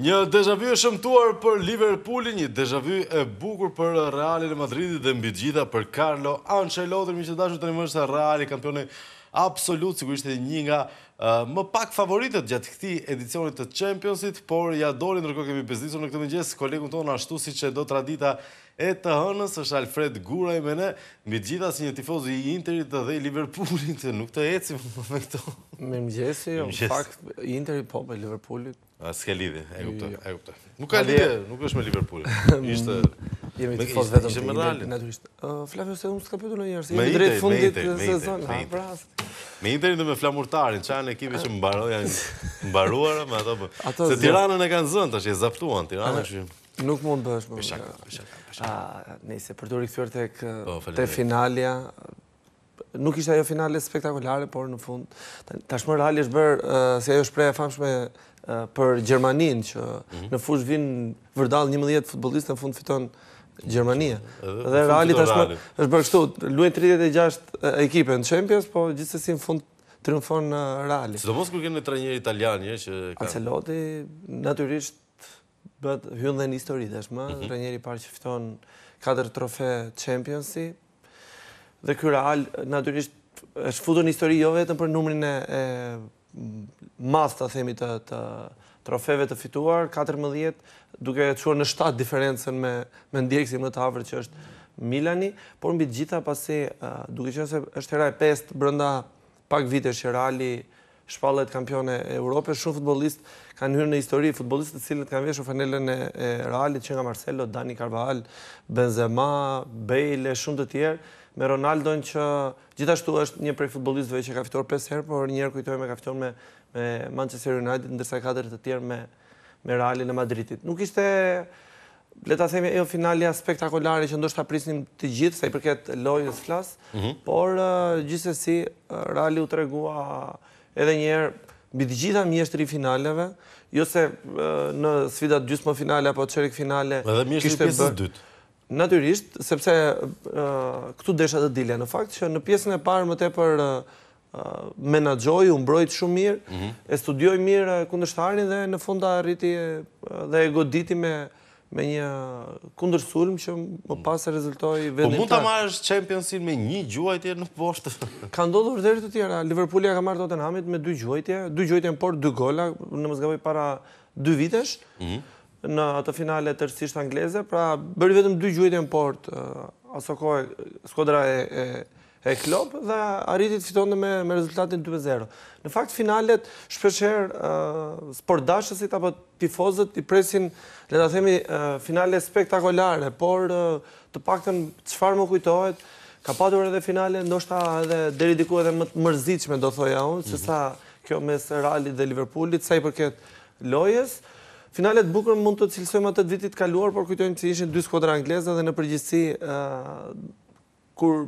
Një dejavy e shëmtuar për Liverpooli, një dejavy e bukur për Realin e Madridi dhe mbi gjitha për Carlo Ancelotri, mi që dashur të një mështë Reali, kampione absolut, sigurisht e një nga më pak favoritet gjatë këti edicionit të Championsit, por ja dori nërko kemi bezdisur në këtë mëngjes, kolegun tonë ashtu si që do të radita e të hënës, është Alfred Guraj me ne, mi gjitha si një tifozi i Interit dhe i Liverpoolit, nuk të eci me këto. Me mëngjesi, në jo, fakt, i Interit po për Liverpoolit. A, s'ke lidi, e gupte, jo, jo. e gupte. Nuk ka lidi, nuk është me Liverpoolit. Ishte... Jemi të fosë vetëm të ibejt, naturisht. Flavio se unë s'ka përdu në njërë, se jemi drejtë fundit në sezonë. Me interi, ah, me interi, me interi. Me interi dhe me flamurtarin, qajnë e kimi që mbarojnë, mbaruar, me ato përdu. Po. Se tiranën e kanë zënë, të që e zaptuan, tiranën që... Nuk mund bësh, po. ah, për shakë, për shakë. Nej, se përdu rikësuar të e po, finalja... Nuk ishte ajo finale spektakulare, por në fund... Ta shmër rali është bërë, se ajo shpreja famshme për Gjermanin, që mhm. në fush vinë vërdal një mëdhjet futbolistë, në fund fiton Gjermania. Dhe Reali tashmë është bërë kështu, luajn 36 ekipe në Champions, po gjithsesi në fund triumfon Reali. Sidomos kur kemi një trajner italian, je që ka Ancelotti natyrisht bëhet hyn dhe në histori tashmë, mhm. trajneri i parë që fiton 4 trofe Champions-i. Dhe ky Real natyrisht është futur në histori jo vetëm për numrin e, e mas, ta themi të, të trofeve të fituar, 14, duke të në 7 diferencen me ndjekësi më të avrë që është Milani, por mbi gjitha pasi, duke që është heraj 5 brënda pak vite që rali shpallet kampione e Europës, shumë futbolistë kanë hyrë në histori i futbolistë të cilët kanë veshë u fanelën e rali që nga Marcelo, Dani Carval, Benzema, Bejle, shumë të tjerë, me në që gjithashtu është një prej futbolistëve që ka fitur 5 herë, por njerë kujtojnë ka fitur me me Manchester United, ndërsa katër të tjerë me me Realin e Madridit. Nuk ishte le ta themi ajo finali spektakolare që ndoshta prisnim të gjithë sa i përket lojës flasë, mm -hmm. por uh, gjithsesi uh, Reali u tregua edhe një herë mbi të gjitha mjeshtrit finaleve, jo se uh, në sfidat të më finale apo të çerek finale kishte bërë. Natyrisht, sepse uh, këtu desha të dile. Në fakt që në pjesën e parë më tepër uh, menagjoj, u mbrojt shumë mirë, e studioj mirë kundërshtarin dhe në funda rriti dhe e goditi me me një kundërsulm që më pas e rezultoj vedin të... Po mund të marrë champions qempionësin me një gjuajtje në poshtë? Ka ndodhë dhe vërderit të tjera. Liverpoolia ka marrë të otën me dy gjuajtje. Dy gjuajtje në port, dy golla, në më para dy vitesh, mhm. në atë finale të rësishtë angleze. Pra, bërë vetëm dy gjuajtje në port, asokohë, skodra e e klopë dhe arritit fitonë me, me rezultatin 2-0. Në fakt finalet shpesher sportdashësit apo tifozët i presin le ta themi finale spektakolare, por të paktën çfarë më kujtohet Ka patur edhe finale, ndoshta edhe deri diku edhe më të mërzitshme do thoja unë, mm sa kjo mes Realit dhe Liverpoolit sa i përket lojës. Finalet bukur mund të cilësojmë atë vitit kaluar, por kujtojmë që ishën dy skuadra angleze dhe në përgjithësi kur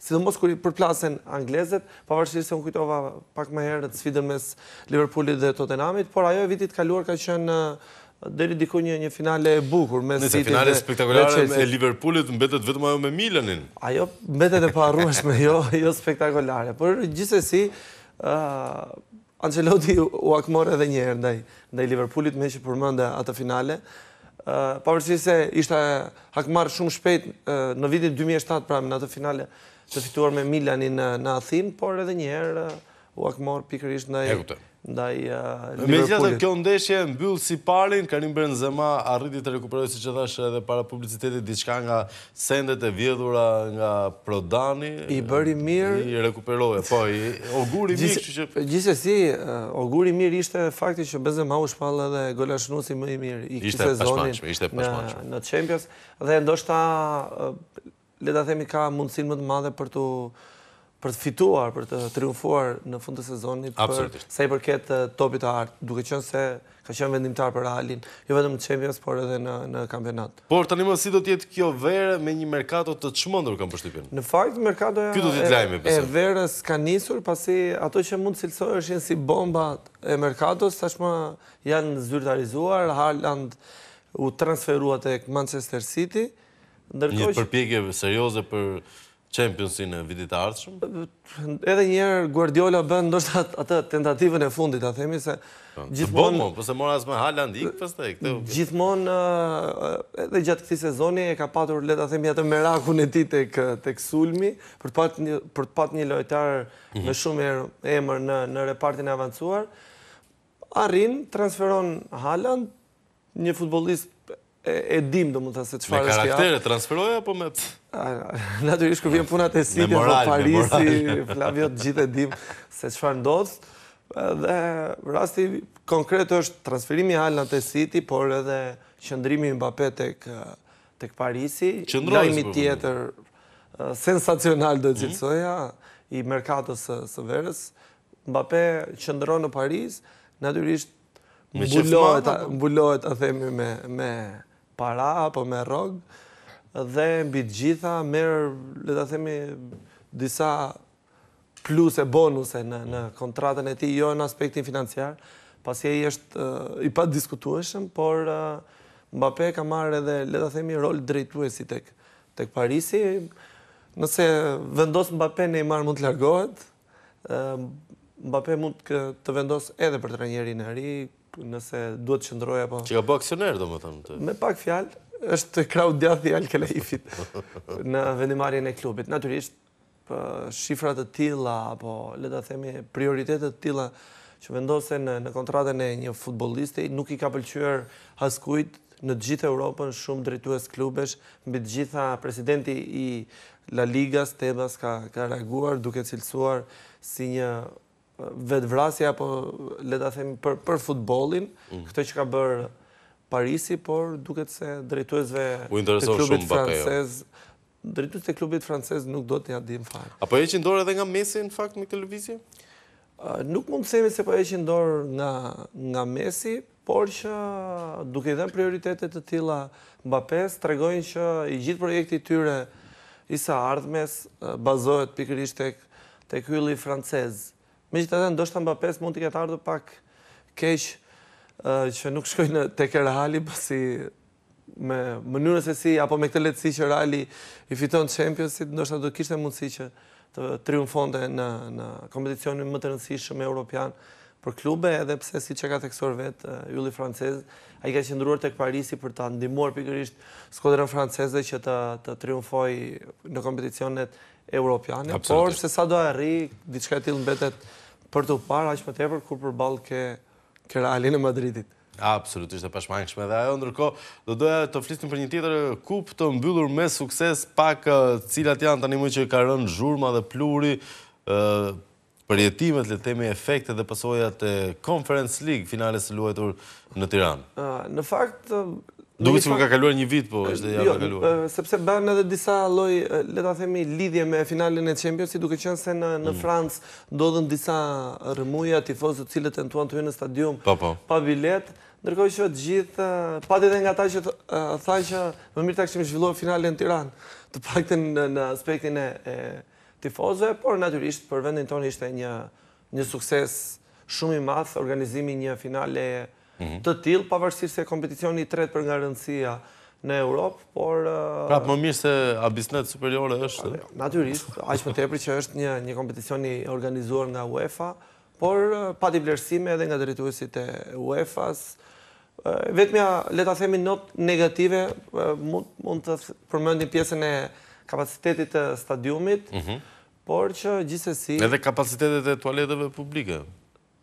sidomos kur i përplasen anglezët, pavarësisht se unë kujtova pak më herë të sfidën mes Liverpoolit dhe Tottenhamit, por ajo e vitit kaluar ka qenë uh, deri diku një finale e bukur me City. Në finale spektakolare e Liverpoolit mbetet vetëm ajo me Milanin. Ajo mbetet e paharrueshme, jo, jo spektakolare, por gjithsesi ë uh, Ancelotti u akmore edhe një herë ndaj ndaj Liverpoolit me që përmendë atë finale. Uh, pavarësisht se ishte hakmar shumë shpejt uh, në vitin 2007 pra në atë finale të fituar me Milanin eh, në Athinë, por edhe njëherë eh, u akmor pikërisht ndaj ndaj eh, gjithë të kjo ndeshje mbyll si parin, Karim Benzema arriti të rikuperojë siç e thash edhe para publicitetit diçka nga sendet e vjedhura nga Prodani. I bëri mirë. I rekuperoj, po i oguri mirë, Gjithë e si, oguri mirë ishte fakti që Benzema u shpall edhe golashnuesi më i mirë i këtij sezonin Ishte Në, Champions dhe ndoshta le ta themi ka mundësinë më të madhe për të për të fituar, për të triumfuar në fund të sezonit për sa i përket topit të art, duke qenë se ka qenë vendimtar për Realin, jo vetëm në Champions, por edhe në në kampionat. Por tani më si do të jetë kjo verë me një merkato të çmendur kam Në fakt merkato Ky do të jetë E verës ka nisur pasi ato që mund të cilësoheshin si bomba e merkatos tashmë janë zyrtarizuar, Haaland u transferua tek Manchester City, Një përpjekje serioze për Championsin e vitit ardhshëm? Edhe njerë Guardiola bën ndoshtë atë tentativën e fundit, a themi se po, gjithmonë... Të bomon, po, përse mora asme Haaland ikë përste e Gjithmonë edhe gjatë këti sezoni e ka patur, ta themi, atë merakun e ti të kësulmi, për të patë një lojtarë mhm. me shumë e er-, mërë në repartin e avancuar. Arrin, transferon Haaland, një futbolist e dim, do më të se qëfar është kja. Me karakterë, transferoja, po me... Naturisht, kërë vjen punat e si, dhe Parisi, Flavio, gjithë e dim se qëfar ndodhë. Dhe rasti konkret është transferimi halë në të siti, por edhe qëndrimi Mbappé të këtë Parisi. Qëndrojës, përgjë. Lajmi po, po, po. tjetër, sensacional, do të gjithësoja, mhm. i mërkatës së verës. Mbappé qëndrojë në Paris, naturisht, mbullohet, mbullohet, a themi, me para apo me rrog dhe mbi të gjitha merr le ta themi disa plus e bonus e në në kontratën e tij jo në aspektin financiar, pasi ai është i pa diskutueshëm, por Mbappé ka marrë edhe le ta themi rol drejtuesi tek tek Parisi. Nëse vendos Mbappé në marrë mund të largohet. Mbappé mund të vendos edhe për trajnerin e ri, nëse duhet të qëndroj apo... Që ka bë aksioner, do më thëmë të... Me pak fjalë, është kraut fjalë i Alkelejfit në vendimarjen e klubit. Naturisht, shifrat të tila, apo le të themi prioritetet të tila që vendose në kontratën e një futbolisti, nuk i ka pëlqyër haskujt në gjithë Europën shumë drejtues klubesh, mbi të gjitha presidenti i La Ligas, Tebas, ka reaguar duke cilësuar si një vetvrasja apo le ta themi për për futbollin, mhm. këtë që ka bër Parisi, por duket se drejtuesve të klubit jo? francez drejtuesve të klubit francez nuk do t'ja dim fare. Apo e heqin dorë edhe nga Messi në fakt në televizion? Nuk mund të themi se po e heqin dorë nga nga Messi, por që duke i dhënë prioritete të tilla Mbappes tregojnë që i gjithë projekti tyre i ardhmes bazohet pikërisht tek tek hylli francez. Me gjithë të të ndoshtë të Mbappes mund të këtë ardhë pak keq që nuk shkoj në teke Rahali, pasi po me mënyrës e si, apo me këtë letësi që Rahali i fiton të Championsit, ndoshtë të do kishtë e mundësi që të triumfonde në kompeticionin më të rëndësishëm e Europian për klube, edhe pse si që ka teksor vetë Juli Frances, a i ka qëndruar të këparisi për të ndimuar pikërisht skoderën franceze që të triumfoj në kompeticionet europiani, por se sa do e rri, diçka e tilë në betet për të parë, aq më tepër, kur për balë ke, realinë e Madridit. Absolutisht e pashmangshme dhe ajo, ndërko, do doja të flistim për një tjetër kup të mbyllur me sukses pak cilat janë të animu që ka rënë zhurma dhe pluri Përjetimet, letemi efekte dhe pasojat e Conference League finales luajtur në Tiran. Në fakt, Duke që më ka kaluar një vit, po, eh, është dhe ka jo, kaluar. Eh, sepse bërë në dhe disa loj, eh, leta themi, lidhje me finalin e Champions, si duke qënë se në mm. Francë dodhën disa rëmuja, tifozët cilët e në tuan të ju në stadium, po, po. pa bilet, ndërkoj që gjithë, pa dhe dhe nga ta që thaj që më mirë të akshemi zhvillohë finalin në Tiran, të të në aspektin e tifozëve, por naturisht për vendin tonë ishte një sukses shumë i math, organizimi një finale e Mhm. të tilë, pavarësirë se kompeticioni tretë për nga rëndësia në Europë, por... Pra, më mirë se abisnet superiore është? Naturisht, aqë më tepri që është një kompeticioni organizuar nga UEFA, por pati vlerësime edhe nga drituësit e UEFA-s. Vetëmja, leta themi not negative, mund të përmëndin pjesën e kapacitetit të stadiumit, mhm. por që gjithsesi... Edhe kapacitetet e toaleteve publike?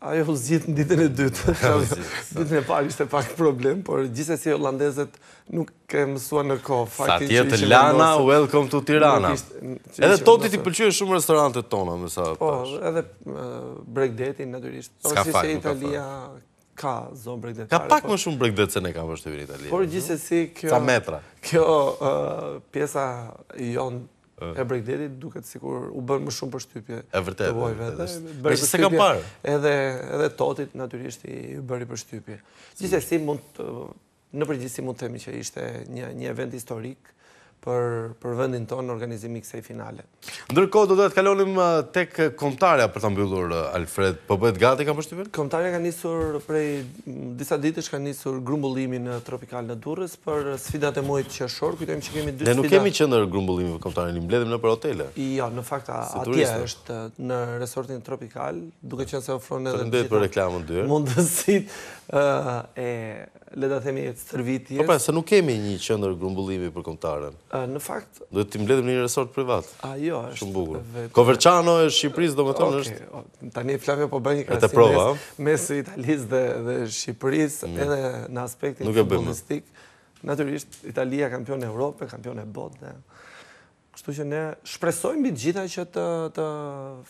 Ajo u në ditën e dytë. Ditën e parë ishte pak problem, por gjithës e si hollandezet nuk ke mësua në kohë. Sa tjetë Lana, welcome to Tirana. Edhe toti ti pëllqyë shumë restorante tona, mësa pash. Po, edhe bregdeti, naturisht. Ska po, fakt, nuk ka Italia Ka zonë bregdetare. Ka pak po- më shumë bregdet se ne ka për Italia. Por gjithës e si kjo... Ca metra. Kjo pjesa jonë e eh. bregdetit duket sikur u bën më shumë përshtypje e vërtetë po vetë bëri se kam parë edhe edhe totit natyrisht i bëri përshtypje gjithsesi mund në përgjithësi mund të themi që ishte një një event historik ë për vendin tonë në organizimi kësej finale. Ndërkohë, do dhe të kalonim uh, tek komptarja për të mbyllur, uh, Alfred, po bëhet gati ka përshqipin? Komptarja ka njësur prej mm, disa ditësh, ka njësur grumbullimi në tropikal në Durës për uh, sfidat e mojtë qëshorë, kujtojmë që kemi dy sfidat... Ne nuk kemi qëndër grumbullimi për komptarja, një mbledhim në për hotele. Jo, në fakta, atje është në resortin tropikal, duke që nëse ofronë edhe... Për le të themi, stërvitjes. Po pra, se nuk kemi një qëndër grumbullimi për komptarën. Në fakt... Do të mbledhim një resort privat. A, jo, është... Shumë bugur. Koverçano e Shqipëris, do më tonë është... Ok, tani Flavio po bërë një krasinë... mes Mesu Italis dhe Shqipëris, mm. edhe në aspektin... Nuk natyrisht, Naturisht, Italia kampion e Europë, kampion e botë dhe... Kështu që ne shpresojmë bitë gjitha që të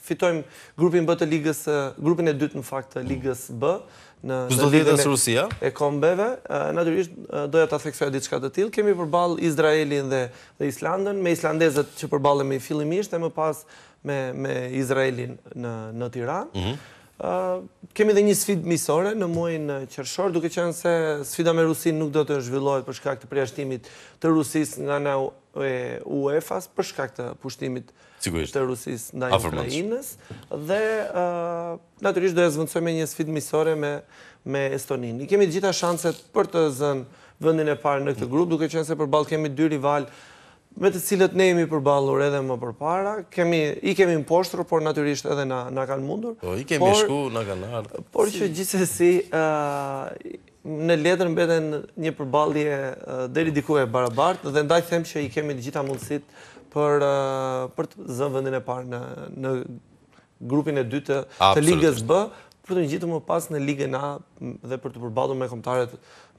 fitojmë grupin B të ligës, grupin e dytë në fakt të ligës B, në zëllitë dhe Rusia, e kombeve, naturisht doja të atheksoja ditë shkatë të tilë, kemi përbalë Izraelin dhe Islandën, me Islandezët që përbalë me i e më pas me Izraelin në Tiranë, mhm. Kemi dhe një sfidë misore në muajnë qërëshorë, duke qenë se sfida me Rusin nuk do të zhvillohet për shkak të preashtimit të Rusis nga në e UEFA-s për shkak të pushtimit të Rusisë ndaj Ukrainës dhe natyrisht do të zvëndsojme një sfidë miqësore me me Estoninë. I kemi të gjitha shanset për të zënë vendin e parë në këtë mm. grup, duke qenë se përball kemi dy rival me të cilët ne jemi përballur edhe më për Kemi i kemi mposhtur, por natyrisht edhe na na kanë mundur. Po i kemi shku, na kanë ardhur. Por që gjithsesi në letër mbeten një përballje deri diku e barabartë dhe ndaj them që i kemi të gjitha mundësitë për për të zënë vendin e parë në në grupin e dytë të ligës B për të ngjitur më pas në ligën A dhe për të përballur me kombëtarët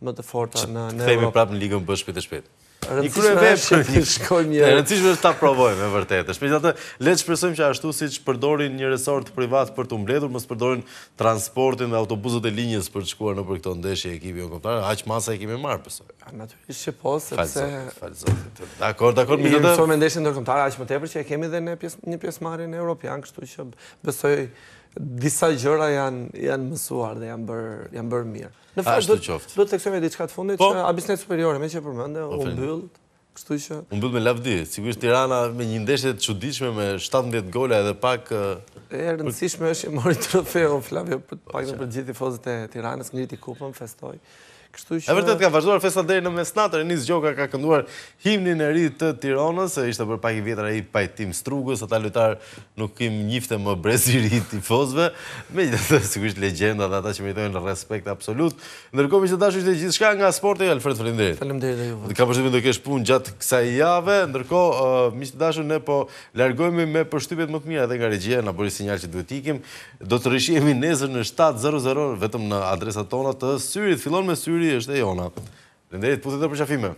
më të forta në në Europë. Themi prapë në ligën B shpejt e shpejt. Rëndësish rëndësishme shkojmë një... ta provojmë, vërtetë. vërtet. shpesh dhe atë, le të shpesojmë që ashtu si që përdorin një resort privat për të mbledhur, mësë përdorin transportin dhe autobuzet e linjës për të shkuar në për këto ndeshje e ekipi në Aq haqë masa e kemi marë pësoj. A që po, sepse... Falëzot, falëzot. Dakor, dakor, më të I ndeshje në haqë më tepër që e kemi dhe një pjesë marë në Europian, kështu që besoj disa gjëra janë janë mësuar dhe janë bër janë bër mirë. Në fakt do do të theksojmë diçka të fundit po. që Abisnet Superiore më që përmendë po, u mbyll, kështu që u mbyll me lavdi, sigurisht Tirana me një ndeshje të çuditshme me 17 gola edhe pak e rëndësishme është që mori trofeun Flavio për pak të po, gjithë tifozët e Tiranës, ngriti kupën, festoi. Kështu E vërtet ka vazhduar festa deri në mesnatër, natë, Renis Gjoka ka kënduar himnin e ri të Tiranës, se ishte për pak i vjetër ai pajtim Strugës, ata lojtar nuk kim njëfte më breziri i tifozëve, megjithëse sigurisht legjenda dhe ata që meritojnë respekt absolut. Ndërkohë që dashur është gjithçka nga sporti, Alfred, faleminderit. Faleminderit ju. Ka përshtypjen të kesh punë gjatë kësaj jave, ndërkohë uh, miq të dashur ne po largohemi me përshtypjet më të mira edhe nga regjia na bëri sinjal që duhet ikim. Do të rishihemi nesër në 7:00 vetëm në adresat tona të Syrit. Fillon me syri është e jona. Lenderit, putit të përqafime.